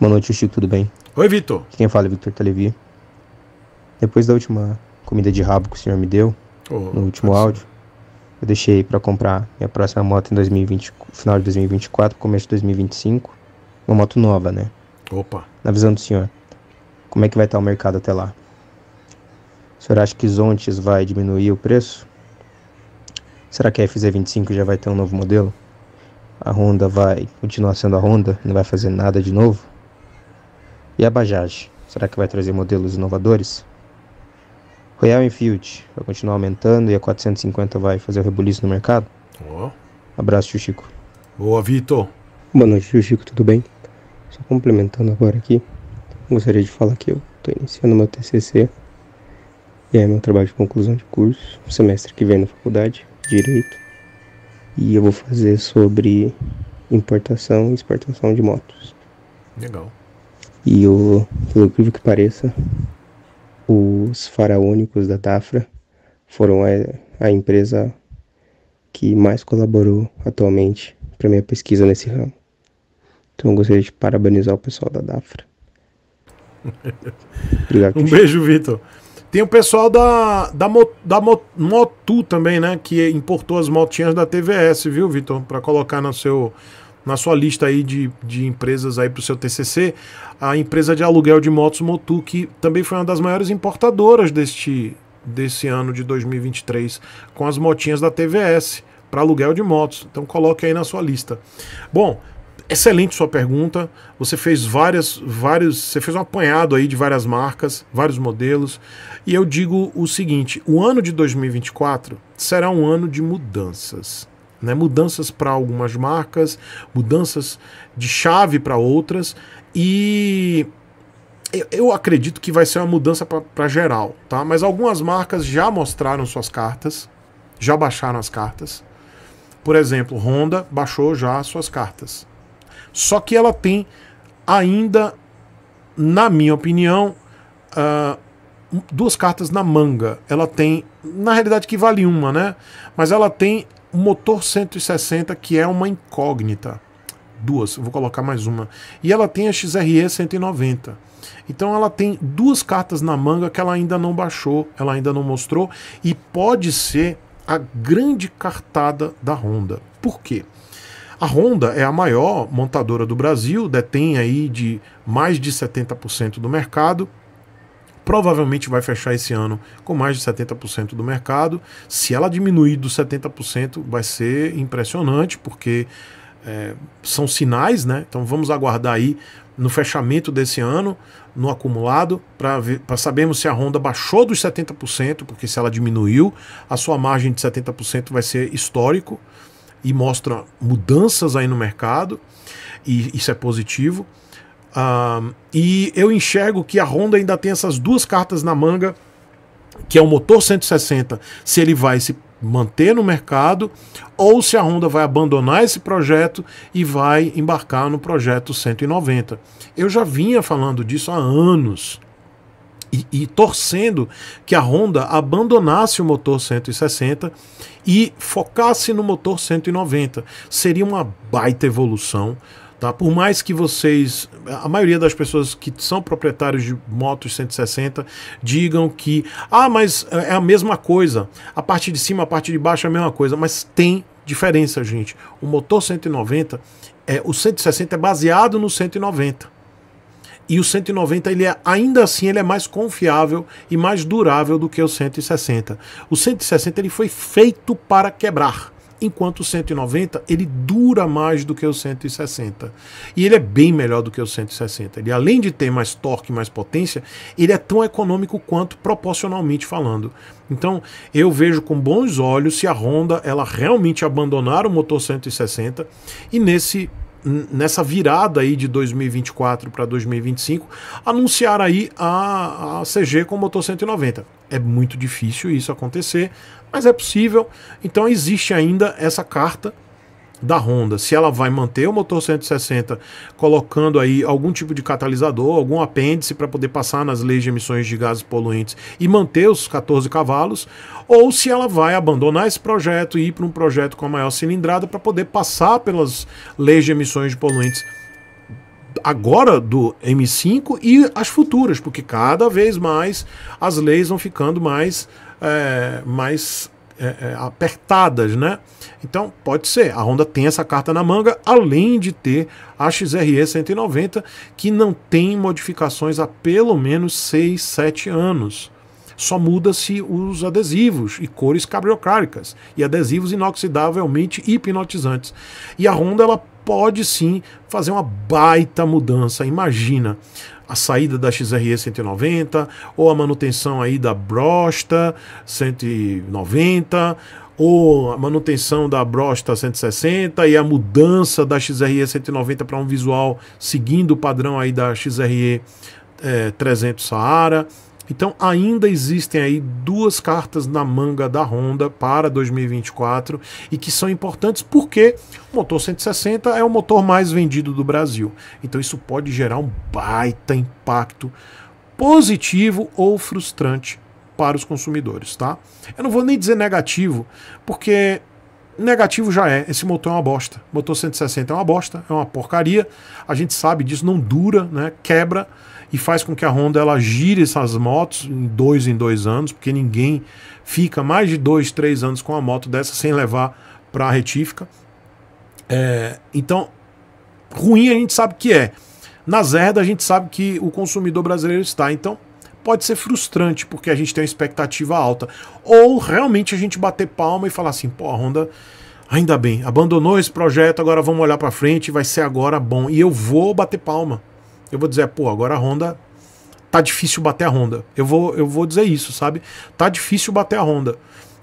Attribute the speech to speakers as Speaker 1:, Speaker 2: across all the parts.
Speaker 1: Boa noite, Chico, tudo bem? Oi, Vitor. Quem fala é Vitor Televi. Depois da última comida de rabo que o senhor me deu, oh, no último nossa. áudio, eu deixei para comprar minha próxima moto em 2020, final de 2024, começo de 2025. Uma moto nova, né? Opa. Na visão do senhor, como é que vai estar tá o mercado até lá? O senhor acha que Zontes vai diminuir o preço? Será que a FZ25 já vai ter um novo modelo? A Honda vai continuar sendo a Honda? Não vai fazer nada de novo? E a Bajaj, será que vai trazer modelos inovadores? Royal Enfield vai continuar aumentando e a 450 vai fazer o rebuliço no mercado? Oh. Abraço, tio Chico.
Speaker 2: Boa, Vitor.
Speaker 1: Boa noite, tio Chico, tudo bem? Só complementando agora aqui, gostaria de falar que eu estou iniciando meu TCC e é meu trabalho de conclusão de curso, semestre que vem na faculdade, Direito, e eu vou fazer sobre importação e exportação de motos. Legal. E o, pelo incrível que pareça, os faraônicos da Tafra foram a, a empresa que mais colaborou atualmente para minha pesquisa nesse ramo. Então eu gostaria de parabenizar o pessoal da Dafra. Obrigado, um
Speaker 2: beijo, Vitor. Tem o pessoal da, da, da Motu também, né? Que importou as motinhas da TVS, viu, Vitor? Para colocar no seu na sua lista aí de, de empresas aí para o seu TCC, a empresa de aluguel de motos Motu, que também foi uma das maiores importadoras deste, desse ano de 2023, com as motinhas da TVS para aluguel de motos. Então coloque aí na sua lista. Bom, excelente sua pergunta. Você fez várias, vários, você fez um apanhado aí de várias marcas, vários modelos. E eu digo o seguinte: o ano de 2024 será um ano de mudanças. Né? Mudanças para algumas marcas, mudanças de chave para outras e eu acredito que vai ser uma mudança para geral, tá? Mas algumas marcas já mostraram suas cartas, já baixaram as cartas. Por exemplo, Honda baixou já suas cartas. Só que ela tem ainda, na minha opinião, uh, duas cartas na manga. Ela tem, na realidade que vale uma, né? Mas ela tem o motor 160, que é uma incógnita. Duas, vou colocar mais uma. E ela tem a XRE 190. Então ela tem duas cartas na manga que ela ainda não baixou, ela ainda não mostrou e pode ser a grande cartada da Honda. Por quê? A Honda é a maior montadora do Brasil, detém aí de mais de 70% do mercado provavelmente vai fechar esse ano com mais de 70% do mercado. Se ela diminuir dos 70%, vai ser impressionante, porque é, são sinais, né? Então vamos aguardar aí no fechamento desse ano, no acumulado, para sabermos se a Honda baixou dos 70%, porque se ela diminuiu, a sua margem de 70% vai ser histórico e mostra mudanças aí no mercado, e isso é positivo. Um, e eu enxergo que a Honda ainda tem essas duas cartas na manga, que é o motor 160, se ele vai se manter no mercado ou se a Honda vai abandonar esse projeto e vai embarcar no projeto 190. Eu já vinha falando disso há anos. E, e, torcendo que a Honda abandonasse o motor 160 e focasse no motor 190. Seria uma baita evolução. Tá? Por mais que vocês, a maioria das pessoas que são proprietários de motos 160 digam que, ah, mas é a mesma coisa, a parte de cima, a parte de baixo é a mesma coisa, mas tem diferença, gente. O motor 190, é, o 160 é baseado no 190 e o 190 ele é, ainda assim ele é mais confiável e mais durável do que o 160. O 160 ele foi feito para quebrar enquanto o 190 ele dura mais do que o 160. E ele é bem melhor do que o 160. Ele além de ter mais torque, mais potência, ele é tão econômico quanto proporcionalmente falando. Então, eu vejo com bons olhos se a Honda ela realmente abandonar o motor 160 e nesse nessa virada aí de 2024 para 2025, anunciar aí a, a CG com motor 190. É muito difícil isso acontecer, mas é possível. Então existe ainda essa carta da Honda, se ela vai manter o motor 160 colocando aí algum tipo de catalisador, algum apêndice para poder passar nas leis de emissões de gases poluentes e manter os 14 cavalos, ou se ela vai abandonar esse projeto e ir para um projeto com a maior cilindrada para poder passar pelas leis de emissões de poluentes agora do M5 e as futuras, porque cada vez mais as leis vão ficando mais é, mais é, é, apertadas, né? Então pode ser. A Honda tem essa carta na manga, além de ter a XRE 190, que não tem modificações há pelo menos 6, 7 anos. Só muda-se os adesivos e cores cabriocáricas e adesivos inoxidavelmente hipnotizantes. E a Honda ela pode sim fazer uma baita mudança. Imagina a saída da XRE 190 ou a manutenção aí da Brosta 190 ou a manutenção da Brosta 160 e a mudança da XRE 190 para um visual seguindo o padrão aí da XRE é, 300 Saara. Então ainda existem aí duas cartas na manga da Honda para 2024 e que são importantes porque o motor 160 é o motor mais vendido do Brasil. Então isso pode gerar um baita impacto positivo ou frustrante para os consumidores, tá? Eu não vou nem dizer negativo, porque negativo já é, esse motor é uma bosta. Motor 160 é uma bosta, é uma porcaria. A gente sabe disso, não dura, né? Quebra e faz com que a Honda ela gire essas motos em dois em dois anos, porque ninguém fica mais de dois, três anos com uma moto dessa sem levar para a retífica. É, então, ruim a gente sabe que é. Na Zerda a gente sabe que o consumidor brasileiro está. Então, pode ser frustrante, porque a gente tem uma expectativa alta. Ou realmente a gente bater palma e falar assim, pô, a Honda ainda bem, abandonou esse projeto, agora vamos olhar para frente, vai ser agora bom. E eu vou bater palma. Eu vou dizer, pô, agora a Honda tá difícil bater a Honda. Eu vou, eu vou dizer isso, sabe? Tá difícil bater a Honda.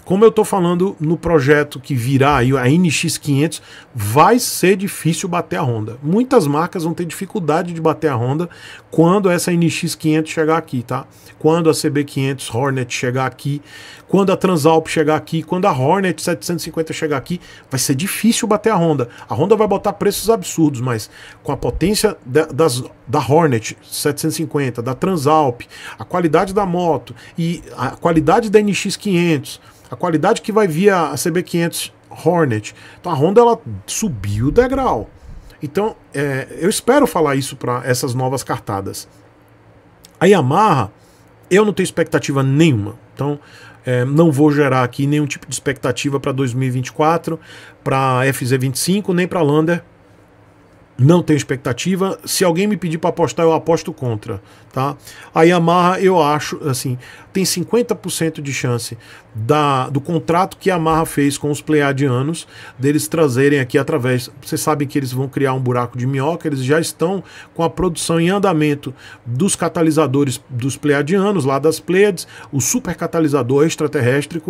Speaker 2: Como eu estou falando no projeto que virá aí, a NX500, vai ser difícil bater a Honda. Muitas marcas vão ter dificuldade de bater a Honda quando essa NX500 chegar aqui, tá? Quando a CB500 Hornet chegar aqui, quando a Transalp chegar aqui, quando a Hornet 750 chegar aqui, vai ser difícil bater a Honda. A Honda vai botar preços absurdos, mas com a potência da, das, da Hornet 750, da Transalp, a qualidade da moto e a qualidade da NX500 a qualidade que vai via a CB500 Hornet. Então a Honda ela subiu o degrau. Então é, eu espero falar isso para essas novas cartadas. A Yamaha, eu não tenho expectativa nenhuma. Então é, não vou gerar aqui nenhum tipo de expectativa para 2024, para FZ25, nem para Lander não tenho expectativa. Se alguém me pedir para apostar, eu aposto contra, tá? A Yamaha, eu acho, assim, tem 50% de chance da, do contrato que a Yamaha fez com os pleiadianos, deles trazerem aqui através. Vocês sabem que eles vão criar um buraco de minhoca, eles já estão com a produção em andamento dos catalisadores dos pleiadianos, lá das Pleiades, o supercatalisador extraterrestre,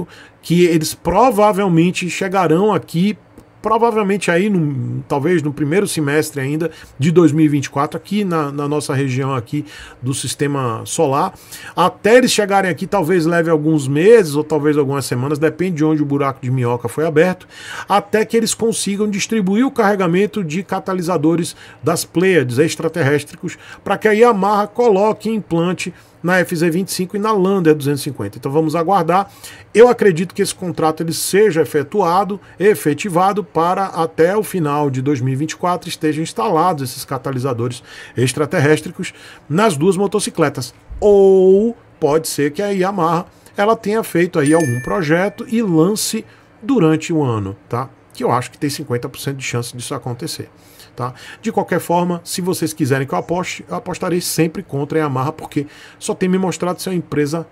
Speaker 2: que eles provavelmente chegarão aqui provavelmente aí, no, talvez no primeiro semestre ainda de 2024, aqui na, na, nossa região aqui do sistema solar. Até eles chegarem aqui, talvez leve alguns meses ou talvez algumas semanas, depende de onde o buraco de minhoca foi aberto, até que eles consigam distribuir o carregamento de catalisadores das Pleiades extraterrestres, para que aí a Marra coloque e implante na né, FZ25 e na Lander é 250. Então vamos aguardar. Eu acredito que esse contrato ele seja efetuado, efetivado para até o final de 2024 estejam instalados esses catalisadores extraterrestres nas duas motocicletas. Ou pode ser que a Yamaha ela tenha feito aí algum projeto e lance durante o ano, tá? Que eu acho que tem 50% de chance disso acontecer. Tá? De qualquer forma, se vocês quiserem que eu aposte, eu apostarei sempre contra a Yamaha, porque só tem me mostrado ser uma empresa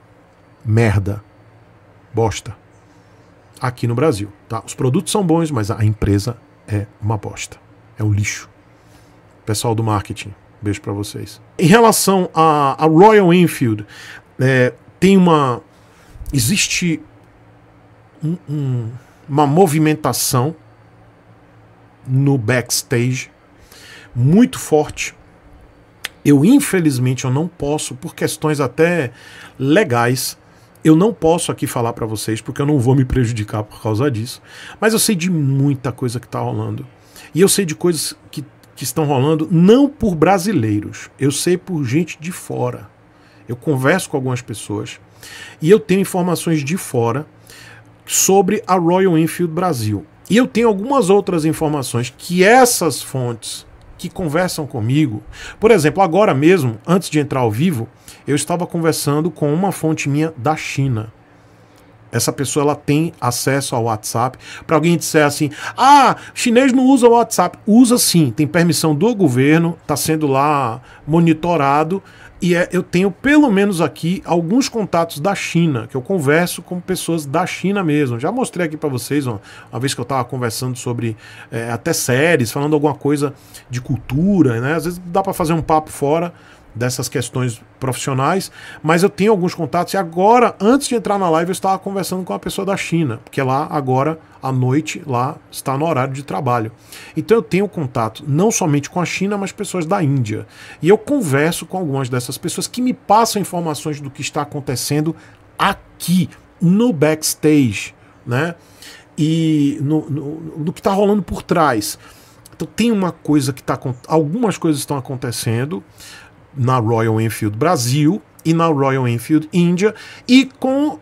Speaker 2: merda, bosta, aqui no Brasil. Tá? Os produtos são bons, mas a empresa é uma bosta, é um lixo. Pessoal do marketing, beijo para vocês. Em relação a Royal Enfield, é, tem uma. Existe um, um, uma movimentação no backstage muito forte. Eu, infelizmente, eu não posso, por questões até legais, eu não posso aqui falar para vocês, porque eu não vou me prejudicar por causa disso. Mas eu sei de muita coisa que está rolando. E eu sei de coisas que, que estão rolando não por brasileiros, eu sei por gente de fora. Eu converso com algumas pessoas e eu tenho informações de fora sobre a Royal Enfield Brasil. E eu tenho algumas outras informações que essas fontes que conversam comigo. Por exemplo, agora mesmo, antes de entrar ao vivo, eu estava conversando com uma fonte minha da China. Essa pessoa ela tem acesso ao WhatsApp. Para alguém disser assim: "Ah, chinês não usa o WhatsApp". Usa sim, tem permissão do governo, está sendo lá monitorado e é, eu tenho, pelo menos aqui, alguns contatos da China, que eu converso com pessoas da China mesmo. Já mostrei aqui para vocês, uma vez que eu estava conversando sobre é, até séries, falando alguma coisa de cultura, né? Às vezes dá para fazer um papo fora dessas questões profissionais, mas eu tenho alguns contatos e agora, antes de entrar na live, eu estava conversando com uma pessoa da China, porque lá agora à noite lá está no horário de trabalho. Então eu tenho contato não somente com a China, mas pessoas da Índia. E eu converso com algumas dessas pessoas que me passam informações do que está acontecendo aqui no backstage, né? E no, no, no que está rolando por trás. Então tem uma coisa que está algumas coisas estão acontecendo, na Royal Enfield Brasil e na Royal Enfield Índia e com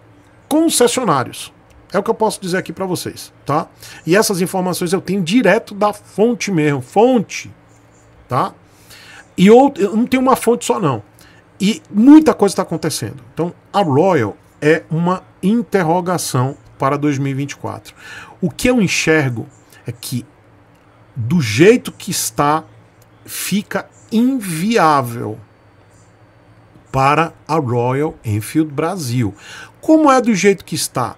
Speaker 2: concessionários. É o que eu posso dizer aqui para vocês, tá? E essas informações eu tenho direto da fonte mesmo, fonte, tá? E outro eu não tenho uma fonte só não. E muita coisa está acontecendo. Então, a Royal é uma interrogação para 2024. O que eu enxergo é que do jeito que está, fica inviável para a Royal Enfield Brasil. Como é do jeito que está?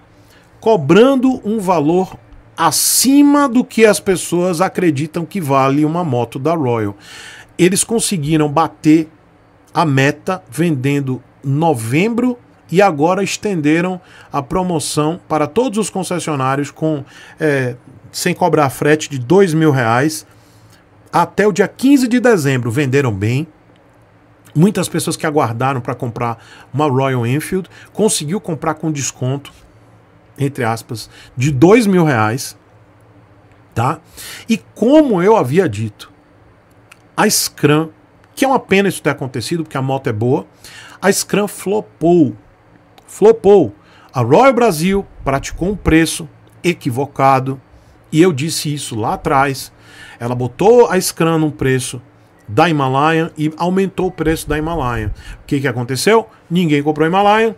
Speaker 2: Cobrando um valor acima do que as pessoas acreditam que vale uma moto da Royal. Eles conseguiram bater a meta vendendo novembro e agora estenderam a promoção para todos os concessionários com é, sem cobrar frete de dois mil reais até o dia 15 de dezembro venderam bem. Muitas pessoas que aguardaram para comprar uma Royal Enfield conseguiu comprar com desconto, entre aspas, de dois mil reais, tá? E como eu havia dito, a Scrum, que é uma pena isso ter acontecido porque a moto é boa, a Scrum flopou, flopou. A Royal Brasil praticou um preço equivocado, e eu disse isso lá atrás. Ela botou a Scrum num preço da Himalaia e aumentou o preço da Himalaia. O que, que aconteceu? Ninguém comprou a Himalaia.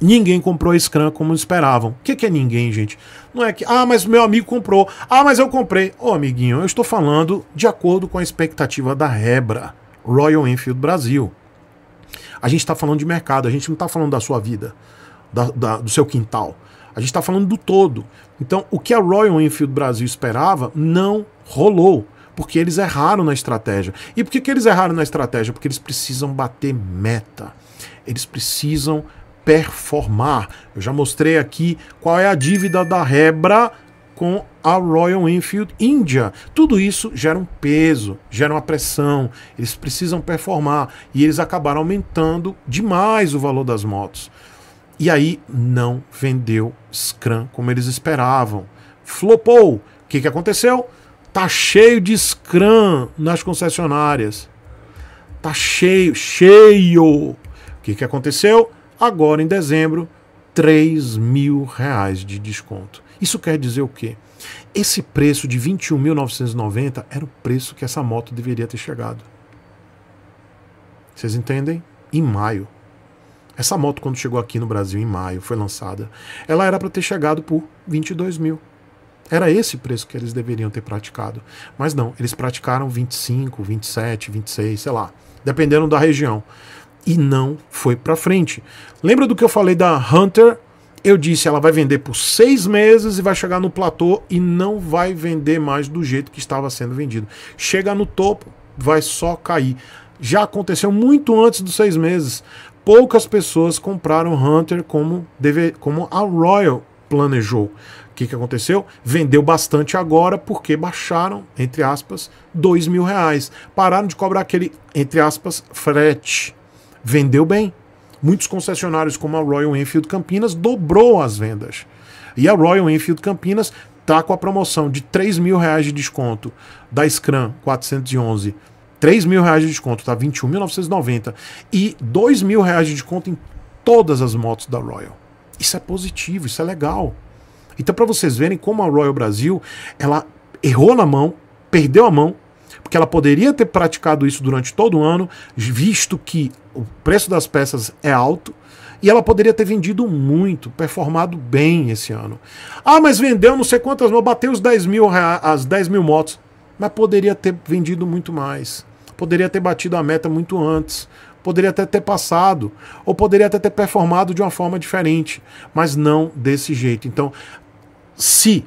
Speaker 2: Ninguém comprou a Scrum como esperavam. O que, que é ninguém, gente? Não é que, ah, mas meu amigo comprou. Ah, mas eu comprei. Ô, oh, amiguinho, eu estou falando de acordo com a expectativa da Rebra, Royal Enfield Brasil. A gente está falando de mercado, a gente não está falando da sua vida, da, da, do seu quintal. A gente está falando do todo. Então, o que a Royal Enfield Brasil esperava não rolou, porque eles erraram na estratégia. E por que, que eles erraram na estratégia? Porque eles precisam bater meta. Eles precisam performar. Eu já mostrei aqui qual é a dívida da Rebra com a Royal Enfield India. Tudo isso gera um peso, gera uma pressão. Eles precisam performar e eles acabaram aumentando demais o valor das motos. E aí não vendeu Scrum como eles esperavam. Flopou. O que, que aconteceu? Tá cheio de Scrum nas concessionárias. Tá cheio, cheio. O que, que aconteceu? Agora em dezembro, 3 mil reais de desconto. Isso quer dizer o quê? Esse preço de 21.990 era o preço que essa moto deveria ter chegado. Vocês entendem? Em maio. Essa moto, quando chegou aqui no Brasil em maio, foi lançada, ela era para ter chegado por 22 mil. Era esse preço que eles deveriam ter praticado. Mas não, eles praticaram 25, 27, 26, sei lá, dependendo da região. E não foi para frente. Lembra do que eu falei da Hunter? Eu disse, ela vai vender por seis meses e vai chegar no platô e não vai vender mais do jeito que estava sendo vendido. Chega no topo, vai só cair. Já aconteceu muito antes dos seis meses poucas pessoas compraram Hunter como, deve, como a Royal planejou. O que, que aconteceu? Vendeu bastante agora porque baixaram, entre aspas, dois mil reais. Pararam de cobrar aquele, entre aspas, frete. Vendeu bem. Muitos concessionários, como a Royal Enfield Campinas, dobrou as vendas. E a Royal Enfield Campinas está com a promoção de 3 mil reais de desconto da Scram 411 3 mil reais de desconto, tá? 21.990 e 2 mil reais de desconto em todas as motos da Royal. Isso é positivo, isso é legal. Então, para vocês verem como a Royal Brasil ela errou na mão, perdeu a mão, porque ela poderia ter praticado isso durante todo o ano, visto que o preço das peças é alto, e ela poderia ter vendido muito, performado bem esse ano. Ah, mas vendeu não sei quantas, bateu os 10 mil, as 10 mil motos, mas poderia ter vendido muito mais poderia ter batido a meta muito antes, poderia até ter passado, ou poderia até ter performado de uma forma diferente, mas não desse jeito. Então, se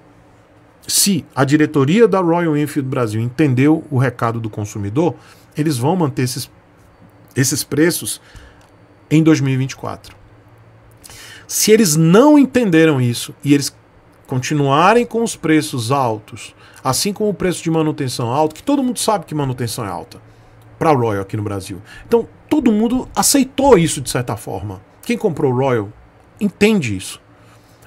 Speaker 2: se a diretoria da Royal Enfield Brasil entendeu o recado do consumidor, eles vão manter esses, esses preços em 2024. Se eles não entenderam isso e eles continuarem com os preços altos, assim como o preço de manutenção alto, que todo mundo sabe que manutenção é alta, para Royal aqui no Brasil. Então, todo mundo aceitou isso de certa forma. Quem comprou Royal entende isso.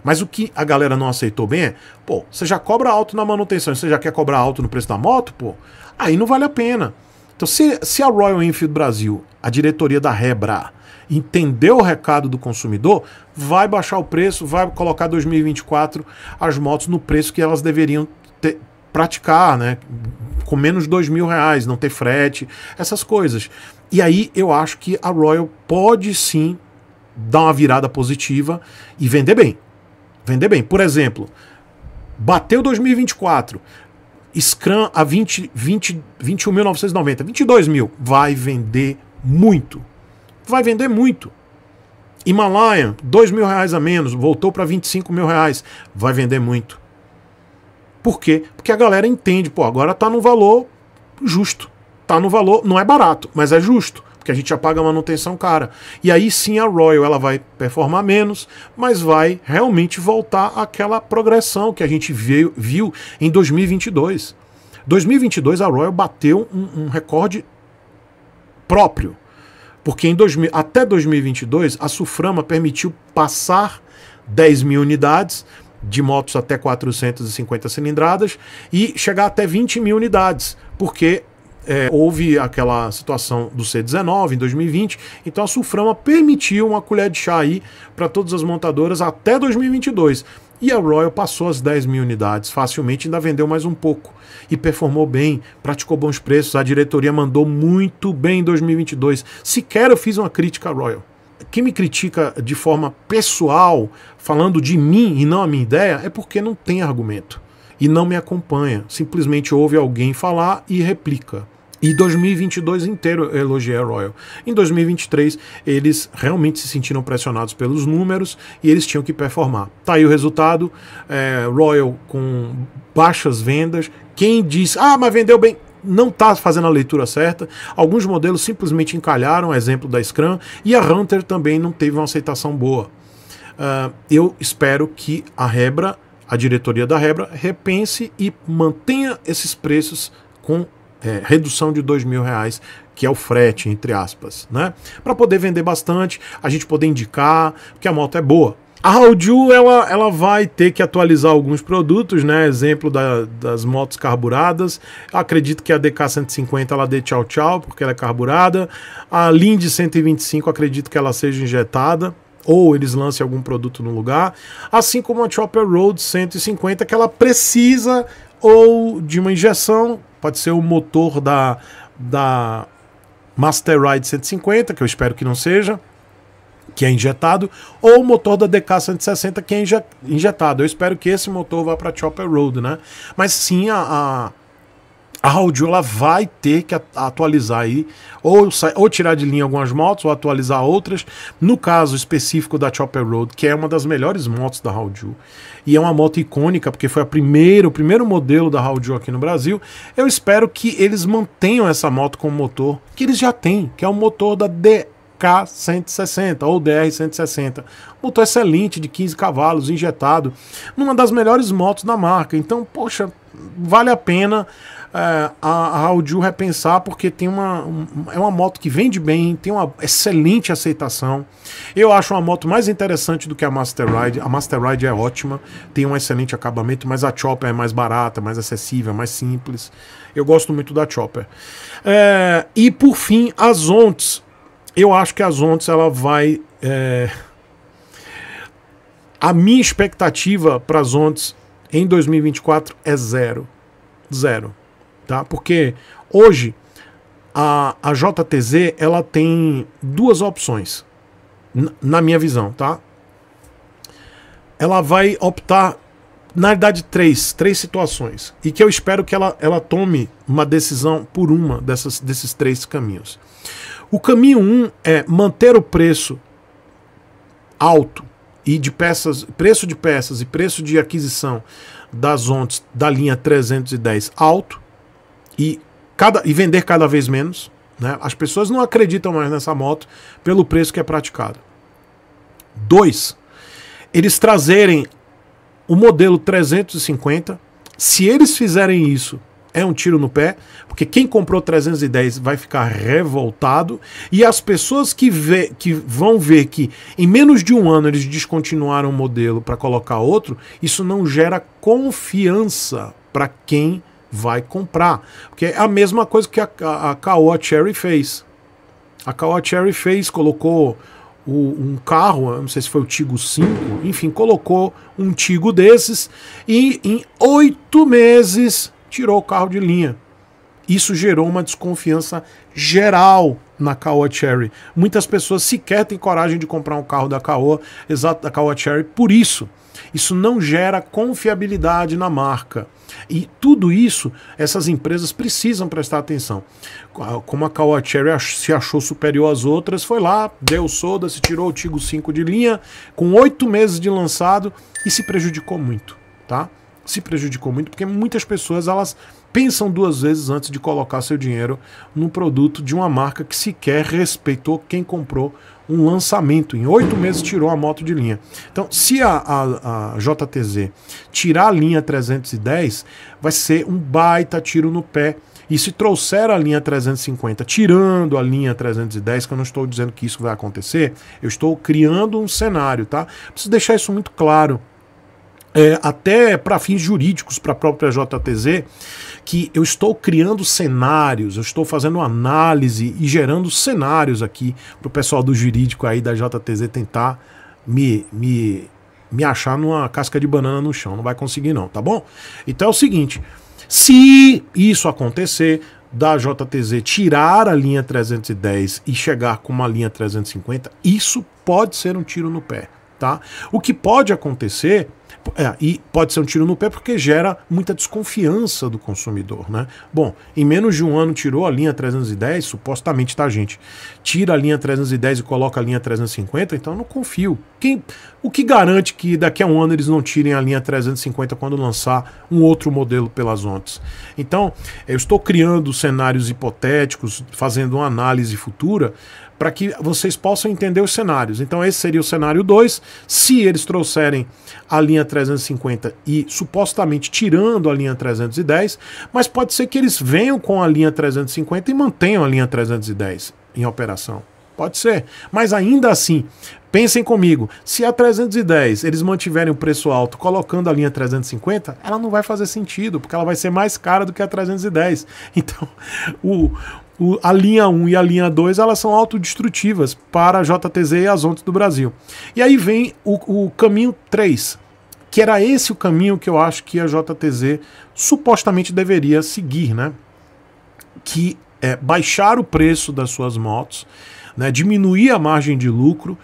Speaker 2: Mas o que a galera não aceitou bem é, pô, você já cobra alto na manutenção, você já quer cobrar alto no preço da moto, pô, aí não vale a pena. Então, se, se a Royal Enfield Brasil, a diretoria da Rebra, entendeu o recado do consumidor, vai baixar o preço, vai colocar 2024 as motos no preço que elas deveriam ter, praticar, né? Com menos de dois mil reais, não ter frete, essas coisas. E aí eu acho que a Royal pode sim dar uma virada positiva e vender bem. Vender bem. Por exemplo, bateu 2024, Scrum a 20, 20, 21.990, 22 mil. Vai vender muito. Vai vender muito. Himalayan, 2 mil reais a menos, voltou para 25 mil reais. Vai vender muito. Por quê? Porque a galera entende, pô, agora tá num valor justo. Tá no valor, não é barato, mas é justo, porque a gente já paga manutenção cara. E aí sim a Royal ela vai performar menos, mas vai realmente voltar àquela progressão que a gente veio, viu em 2022. 2022 a Royal bateu um, um recorde próprio, porque em 2000, até 2022 a Suframa permitiu passar 10 mil unidades de motos até 450 cilindradas e chegar até 20 mil unidades, porque é, houve aquela situação do C19 em 2020, então a Suframa permitiu uma colher de chá aí para todas as montadoras até 2022. E a Royal passou as 10 mil unidades facilmente, ainda vendeu mais um pouco. E performou bem, praticou bons preços, a diretoria mandou muito bem em 2022. Sequer eu fiz uma crítica à Royal quem me critica de forma pessoal, falando de mim e não a minha ideia, é porque não tem argumento e não me acompanha. Simplesmente ouve alguém falar e replica. E 2022 inteiro eu elogiei a Royal. Em 2023, eles realmente se sentiram pressionados pelos números e eles tinham que performar. Tá aí o resultado: é, Royal com baixas vendas. Quem diz, ah, mas vendeu bem, não está fazendo a leitura certa. Alguns modelos simplesmente encalharam, exemplo da Scrum, e a Hunter também não teve uma aceitação boa. Uh, eu espero que a Rebra, a diretoria da Rebra, repense e mantenha esses preços com é, redução de dois mil reais que é o frete entre aspas, né? Para poder vender bastante, a gente poder indicar que a moto é boa, a Audio ela, ela vai ter que atualizar alguns produtos, né? Exemplo da, das motos carburadas. Eu acredito que a DK150 ela dê tchau tchau, porque ela é carburada. A Linde 125, acredito que ela seja injetada, ou eles lancem algum produto no lugar. Assim como a Chopper Road 150, que ela precisa ou de uma injeção, pode ser o motor da, da Master Ride 150, que eu espero que não seja, que é injetado, ou o motor da DK 160 que é injetado. Eu espero que esse motor vá para Chopper Road, né? Mas sim, a, a, ela vai ter que atualizar aí, ou, ou tirar de linha algumas motos, ou atualizar outras. No caso específico da Chopper Road, que é uma das melhores motos da Audio, e é uma moto icônica, porque foi a primeira, o primeiro modelo da Audio aqui no Brasil, eu espero que eles mantenham essa moto com o motor que eles já têm, que é o motor da DL. K160 ou DR160. Motor excelente de 15 cavalos, injetado, numa das melhores motos da marca. Então, poxa, vale a pena é, a, a Audio repensar, porque tem uma, um, é uma moto que vende bem, tem uma excelente aceitação. Eu acho uma moto mais interessante do que a Master Ride. A Master Ride é ótima, tem um excelente acabamento, mas a Chopper é mais barata, mais acessível, mais simples. Eu gosto muito da Chopper. É, e por fim, as Ontes eu acho que a ondas ela vai. É... A minha expectativa para as ondas em 2024 é zero. Zero. Tá? Porque hoje a, a JTZ ela tem duas opções, na minha visão, tá? Ela vai optar, na verdade, três, três situações. E que eu espero que ela, ela tome uma decisão por uma dessas, desses três caminhos. O caminho 1 um é manter o preço alto e de peças, preço de peças e preço de aquisição das ONTs da linha 310 alto e, cada, e vender cada vez menos. Né? As pessoas não acreditam mais nessa moto pelo preço que é praticado. 2. Eles trazerem o modelo 350. Se eles fizerem isso é um tiro no pé, porque quem comprou 310 vai ficar revoltado e as pessoas que, vê, que vão ver que em menos de um ano eles descontinuaram o modelo para colocar outro, isso não gera confiança para quem vai comprar. Porque é a mesma coisa que a, a, a Caoa Cherry fez. A Caoa Cherry fez, colocou o, um carro, não sei se foi o Tigo 5, enfim, colocou um Tigo desses e em oito meses tirou o carro de linha. Isso gerou uma desconfiança geral na Caoa Cherry. Muitas pessoas sequer têm coragem de comprar um carro da Caoa, exato da Caoa Cherry, por isso. Isso não gera confiabilidade na marca. E tudo isso, essas empresas precisam prestar atenção. Como a Caoa Cherry se achou superior às outras, foi lá, deu soda, se tirou o Tigo 5 de linha, com oito meses de lançado e se prejudicou muito, tá? se prejudicou muito, porque muitas pessoas elas pensam duas vezes antes de colocar seu dinheiro num produto de uma marca que sequer respeitou quem comprou um lançamento. Em oito meses tirou a moto de linha. Então, se a, a, a, JTZ tirar a linha 310, vai ser um baita tiro no pé. E se trouxer a linha 350, tirando a linha 310, que eu não estou dizendo que isso vai acontecer, eu estou criando um cenário, tá? Preciso deixar isso muito claro é, até para fins jurídicos, para a própria JTZ, que eu estou criando cenários, eu estou fazendo análise e gerando cenários aqui para o pessoal do jurídico aí da JTZ tentar me, me, me achar numa casca de banana no chão. Não vai conseguir, não, tá bom? Então é o seguinte: se isso acontecer, da JTZ tirar a linha 310 e chegar com uma linha 350, isso pode ser um tiro no pé, tá? O que pode acontecer é, e pode ser um tiro no pé porque gera muita desconfiança do consumidor, né? Bom, em menos de um ano tirou a linha 310, supostamente tá gente. Tira a linha 310 e coloca a linha 350, então eu não confio. Quem, o que garante que daqui a um ano eles não tirem a linha 350 quando lançar um outro modelo pelas ontes? Então, eu estou criando cenários hipotéticos, fazendo uma análise futura, para que vocês possam entender os cenários. Então, esse seria o cenário 2. Se eles trouxerem a linha 350 e supostamente tirando a linha 310, mas pode ser que eles venham com a linha 350 e mantenham a linha 310 em operação. Pode ser. Mas ainda assim, pensem comigo: se a 310 eles mantiverem o preço alto colocando a linha 350, ela não vai fazer sentido, porque ela vai ser mais cara do que a 310. Então, o, o, a linha 1 e a linha 2 elas são autodestrutivas para a JTZ e as ONTs do Brasil. E aí vem o, o caminho 3, que era esse o caminho que eu acho que a JTZ supostamente deveria seguir, né? Que é baixar o preço das suas motos, né? diminuir a margem de lucro,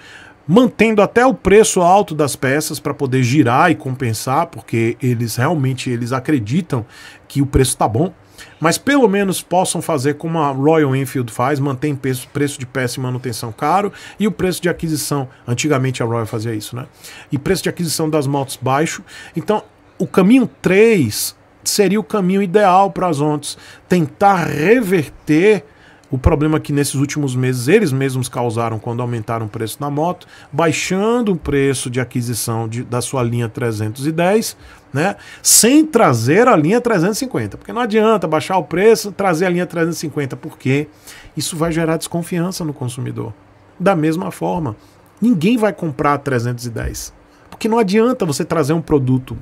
Speaker 2: mantendo até o preço alto das peças para poder girar e compensar, porque eles realmente eles acreditam que o preço está bom, mas pelo menos possam fazer como a Royal Enfield faz, mantém preço, preço de peça e manutenção caro e o preço de aquisição. Antigamente a Royal fazia isso, né? E preço de aquisição das motos baixo. Então, o caminho 3 seria o caminho ideal para as ondas tentar reverter o problema é que nesses últimos meses eles mesmos causaram quando aumentaram o preço na moto, baixando o preço de aquisição de, da sua linha 310, né? Sem trazer a linha 350, porque não adianta baixar o preço, trazer a linha 350, porque isso vai gerar desconfiança no consumidor. Da mesma forma, ninguém vai comprar a 310, porque não adianta você trazer um produto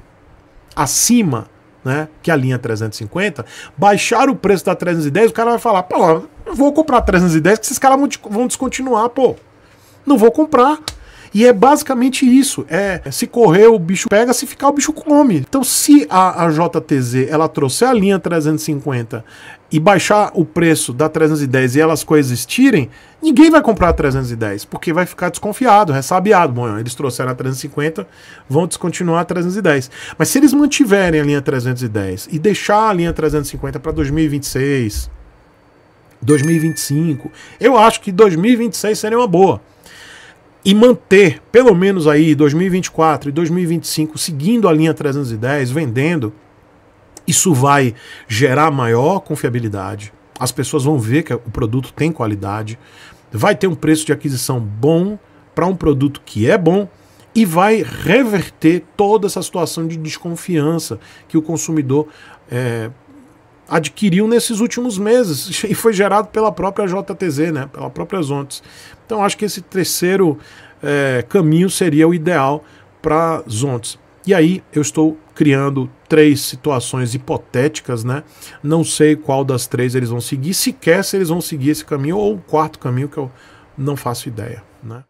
Speaker 2: acima né, que a linha 350, baixar o preço da 310, o cara vai falar, pô, não vou comprar 310 que esses caras vão descontinuar, pô. Não vou comprar. E é basicamente isso. É se correr o bicho pega, se ficar o bicho come. Então se a, a JTZ ela trouxer a linha 350 e baixar o preço da 310 e elas coexistirem, ninguém vai comprar a 310, porque vai ficar desconfiado, ressabiado. Bom, eles trouxeram a 350, vão descontinuar a 310. Mas se eles mantiverem a linha 310 e deixar a linha 350 para 2026, 2025. Eu acho que 2026 seria uma boa. E manter, pelo menos aí, 2024 e 2025, seguindo a linha 310, vendendo, isso vai gerar maior confiabilidade. As pessoas vão ver que o produto tem qualidade, vai ter um preço de aquisição bom para um produto que é bom e vai reverter toda essa situação de desconfiança que o consumidor é, adquiriu nesses últimos meses e foi gerado pela própria JTZ, né? pela própria Zontes. Então acho que esse terceiro é, caminho seria o ideal para Zontes. E aí eu estou criando três situações hipotéticas, né? Não sei qual das três eles vão seguir, sequer se eles vão seguir esse caminho ou o quarto caminho que eu não faço ideia, né?